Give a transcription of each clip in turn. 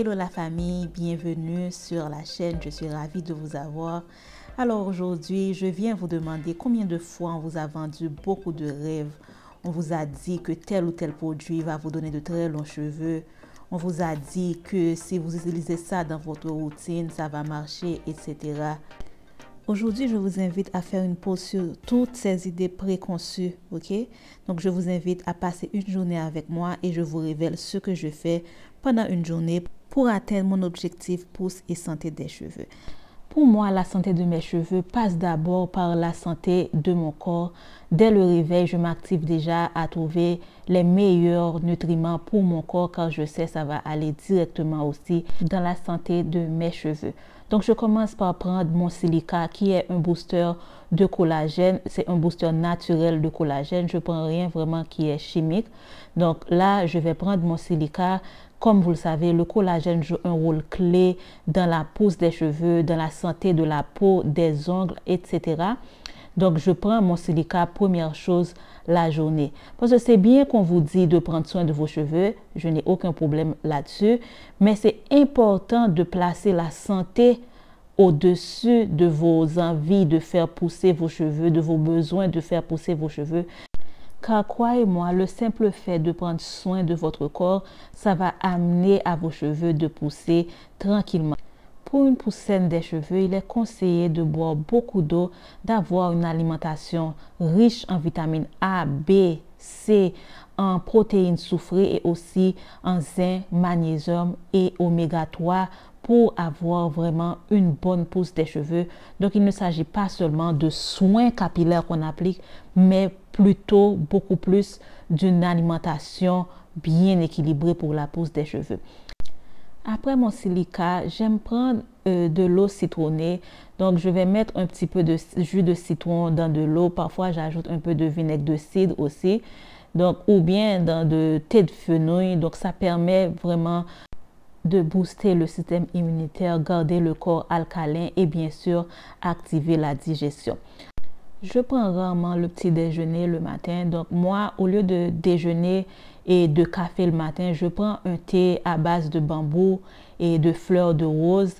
Hello la famille, bienvenue sur la chaîne, je suis ravie de vous avoir. Alors aujourd'hui, je viens vous demander combien de fois on vous a vendu beaucoup de rêves. On vous a dit que tel ou tel produit va vous donner de très longs cheveux. On vous a dit que si vous utilisez ça dans votre routine, ça va marcher, etc. Aujourd'hui, je vous invite à faire une pause sur toutes ces idées préconçues, ok? Donc, je vous invite à passer une journée avec moi et je vous révèle ce que je fais pendant une journée pour atteindre mon objectif pousse et santé des cheveux. Pour moi, la santé de mes cheveux passe d'abord par la santé de mon corps. Dès le réveil, je m'active déjà à trouver les meilleurs nutriments pour mon corps car je sais ça va aller directement aussi dans la santé de mes cheveux. Donc je commence par prendre mon silica qui est un booster de collagène. C'est un booster naturel de collagène. Je prends rien vraiment qui est chimique. Donc là, je vais prendre mon silica. Comme vous le savez, le collagène joue un rôle clé dans la pousse des cheveux, dans la santé de la peau, des ongles, etc. Donc, je prends mon silica première chose la journée. Parce que c'est bien qu'on vous dit de prendre soin de vos cheveux. Je n'ai aucun problème là-dessus. Mais c'est important de placer la santé au-dessus de vos envies de faire pousser vos cheveux, de vos besoins de faire pousser vos cheveux. Car croyez-moi, le simple fait de prendre soin de votre corps, ça va amener à vos cheveux de pousser tranquillement. Pour une poussine des cheveux, il est conseillé de boire beaucoup d'eau, d'avoir une alimentation riche en vitamines A, B, C, en protéines soufrées et aussi en zinc, magnésium et oméga 3 pour avoir vraiment une bonne pousse des cheveux. Donc il ne s'agit pas seulement de soins capillaires qu'on applique, mais plutôt beaucoup plus d'une alimentation bien équilibrée pour la pousse des cheveux. Après mon silica, j'aime prendre euh, de l'eau citronnée. Donc, je vais mettre un petit peu de jus de citron dans de l'eau. Parfois, j'ajoute un peu de vinaigre de cidre aussi. Donc, ou bien dans de thé de fenouil. Donc, ça permet vraiment de booster le système immunitaire, garder le corps alcalin et bien sûr activer la digestion. Je prends rarement le petit déjeuner le matin. Donc moi, au lieu de déjeuner et de café le matin, je prends un thé à base de bambou et de fleurs de rose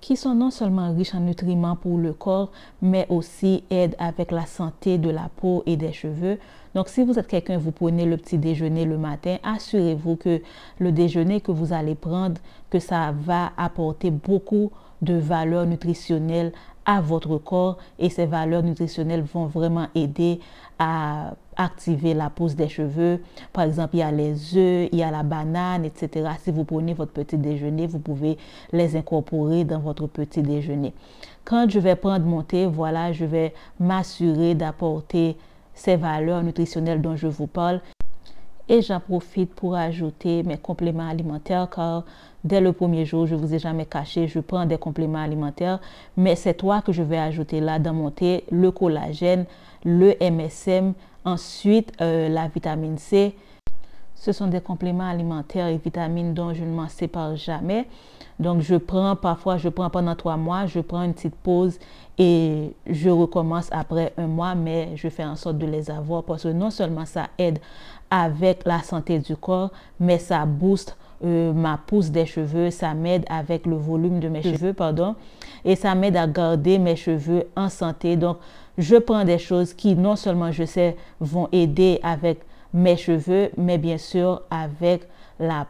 qui sont non seulement riches en nutriments pour le corps, mais aussi aident avec la santé de la peau et des cheveux. Donc si vous êtes quelqu'un, vous prenez le petit déjeuner le matin, assurez-vous que le déjeuner que vous allez prendre, que ça va apporter beaucoup de valeur nutritionnelles à votre corps et ces valeurs nutritionnelles vont vraiment aider à activer la pousse des cheveux. Par exemple, il y a les œufs, il y a la banane, etc. Si vous prenez votre petit déjeuner, vous pouvez les incorporer dans votre petit déjeuner. Quand je vais prendre mon thé, voilà, je vais m'assurer d'apporter ces valeurs nutritionnelles dont je vous parle et j'en profite pour ajouter mes compléments alimentaires car dès le premier jour, je ne vous ai jamais caché, je prends des compléments alimentaires. Mais c'est toi que je vais ajouter là dans mon thé, le collagène, le MSM, ensuite euh, la vitamine C, ce sont des compléments alimentaires et vitamines dont je ne m'en sépare jamais. Donc, je prends parfois, je prends pendant trois mois, je prends une petite pause et je recommence après un mois, mais je fais en sorte de les avoir parce que non seulement ça aide avec la santé du corps, mais ça booste euh, ma pousse des cheveux, ça m'aide avec le volume de mes cheveux, pardon, et ça m'aide à garder mes cheveux en santé. Donc, je prends des choses qui non seulement je sais vont aider avec mes cheveux, mais bien sûr avec la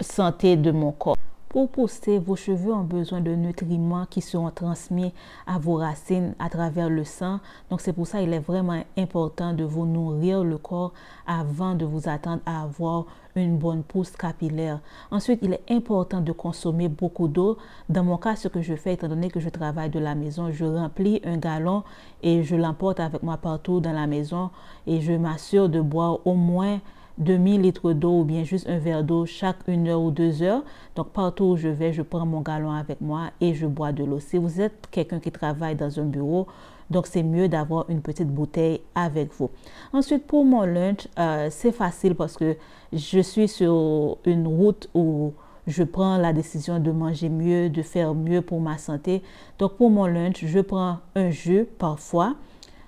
santé de mon corps. Pour pousser, vos cheveux ont besoin de nutriments qui seront transmis à vos racines à travers le sang. Donc c'est pour ça il est vraiment important de vous nourrir le corps avant de vous attendre à avoir une bonne pousse capillaire. Ensuite, il est important de consommer beaucoup d'eau. Dans mon cas, ce que je fais, étant donné que je travaille de la maison, je remplis un galon et je l'emporte avec moi partout dans la maison et je m'assure de boire au moins demi litres d'eau ou bien juste un verre d'eau chaque une heure ou deux heures. Donc partout où je vais, je prends mon galon avec moi et je bois de l'eau. Si vous êtes quelqu'un qui travaille dans un bureau, donc c'est mieux d'avoir une petite bouteille avec vous. Ensuite, pour mon lunch, euh, c'est facile parce que je suis sur une route où je prends la décision de manger mieux, de faire mieux pour ma santé. Donc pour mon lunch, je prends un jus parfois.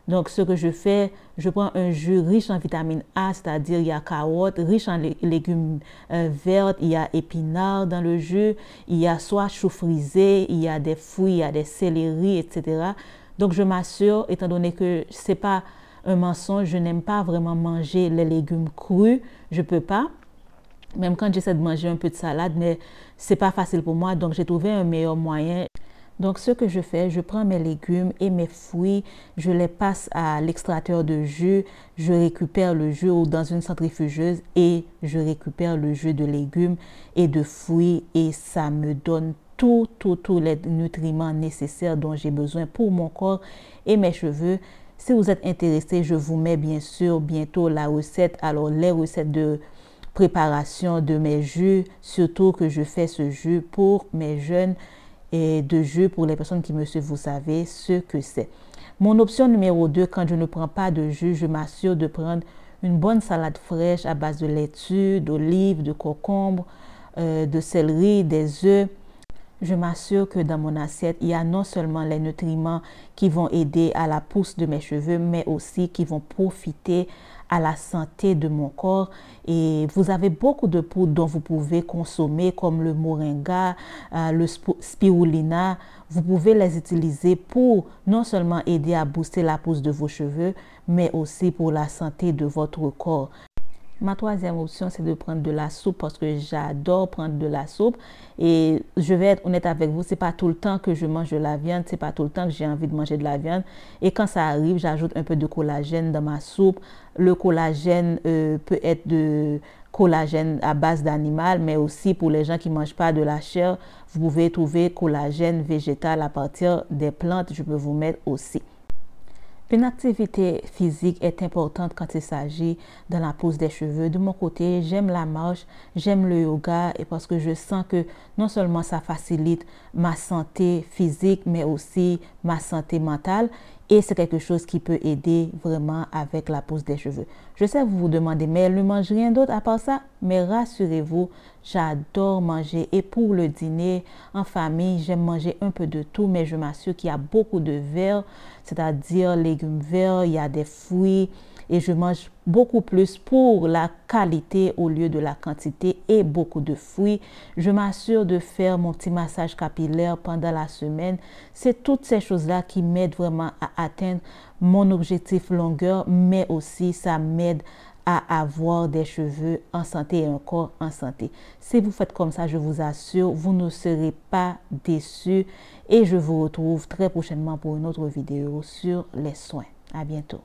Donc, ce que je fais, je prends un jus riche en vitamine A, c'est-à-dire il y a carottes, riche en légumes euh, verts, il y a épinards dans le jus, il y a soit chou frisé, il y a des fruits, il y a des céleri, etc. Donc, je m'assure, étant donné que c'est pas un mensonge, je n'aime pas vraiment manger les légumes crus, je peux pas. Même quand j'essaie de manger un peu de salade, mais c'est pas facile pour moi, donc j'ai trouvé un meilleur moyen. Donc ce que je fais, je prends mes légumes et mes fruits, je les passe à l'extracteur de jus, je récupère le jus dans une centrifugeuse et je récupère le jus de légumes et de fruits et ça me donne tous tout, tous les nutriments nécessaires dont j'ai besoin pour mon corps et mes cheveux. Si vous êtes intéressé, je vous mets bien sûr bientôt la recette, alors les recettes de préparation de mes jus, surtout que je fais ce jus pour mes jeunes de jus pour les personnes qui me suivent, vous savez ce que c'est. Mon option numéro 2, quand je ne prends pas de jus, je m'assure de prendre une bonne salade fraîche à base de laitue, d'olives, de concombre, euh, de céleri, des œufs. Je m'assure que dans mon assiette, il y a non seulement les nutriments qui vont aider à la pousse de mes cheveux, mais aussi qui vont profiter à la santé de mon corps. Et vous avez beaucoup de poudres dont vous pouvez consommer, comme le moringa, euh, le spirulina. Vous pouvez les utiliser pour non seulement aider à booster la pousse de vos cheveux, mais aussi pour la santé de votre corps. Ma troisième option, c'est de prendre de la soupe parce que j'adore prendre de la soupe. Et je vais être honnête avec vous, n'est pas tout le temps que je mange de la viande, n'est pas tout le temps que j'ai envie de manger de la viande. Et quand ça arrive, j'ajoute un peu de collagène dans ma soupe. Le collagène euh, peut être de collagène à base d'animal, mais aussi pour les gens qui ne mangent pas de la chair, vous pouvez trouver collagène végétal à partir des plantes. Je peux vous mettre aussi. Une activité physique est importante quand il s'agit de la pose des cheveux. De mon côté, j'aime la marche, j'aime le yoga et parce que je sens que non seulement ça facilite ma santé physique, mais aussi ma santé mentale. Et c'est quelque chose qui peut aider vraiment avec la pousse des cheveux. Je sais, que vous vous demandez, mais elle ne mange rien d'autre à part ça. Mais rassurez-vous, j'adore manger. Et pour le dîner en famille, j'aime manger un peu de tout, mais je m'assure qu'il y a beaucoup de verre, c'est-à-dire légumes verts, il y a des fruits, et je mange beaucoup plus pour la qualité au lieu de la quantité et beaucoup de fruits. Je m'assure de faire mon petit massage capillaire pendant la semaine. C'est toutes ces choses-là qui m'aident vraiment à atteindre mon objectif longueur, mais aussi ça m'aide à avoir des cheveux en santé et un corps en santé. Si vous faites comme ça, je vous assure, vous ne serez pas déçus et je vous retrouve très prochainement pour une autre vidéo sur les soins. À bientôt.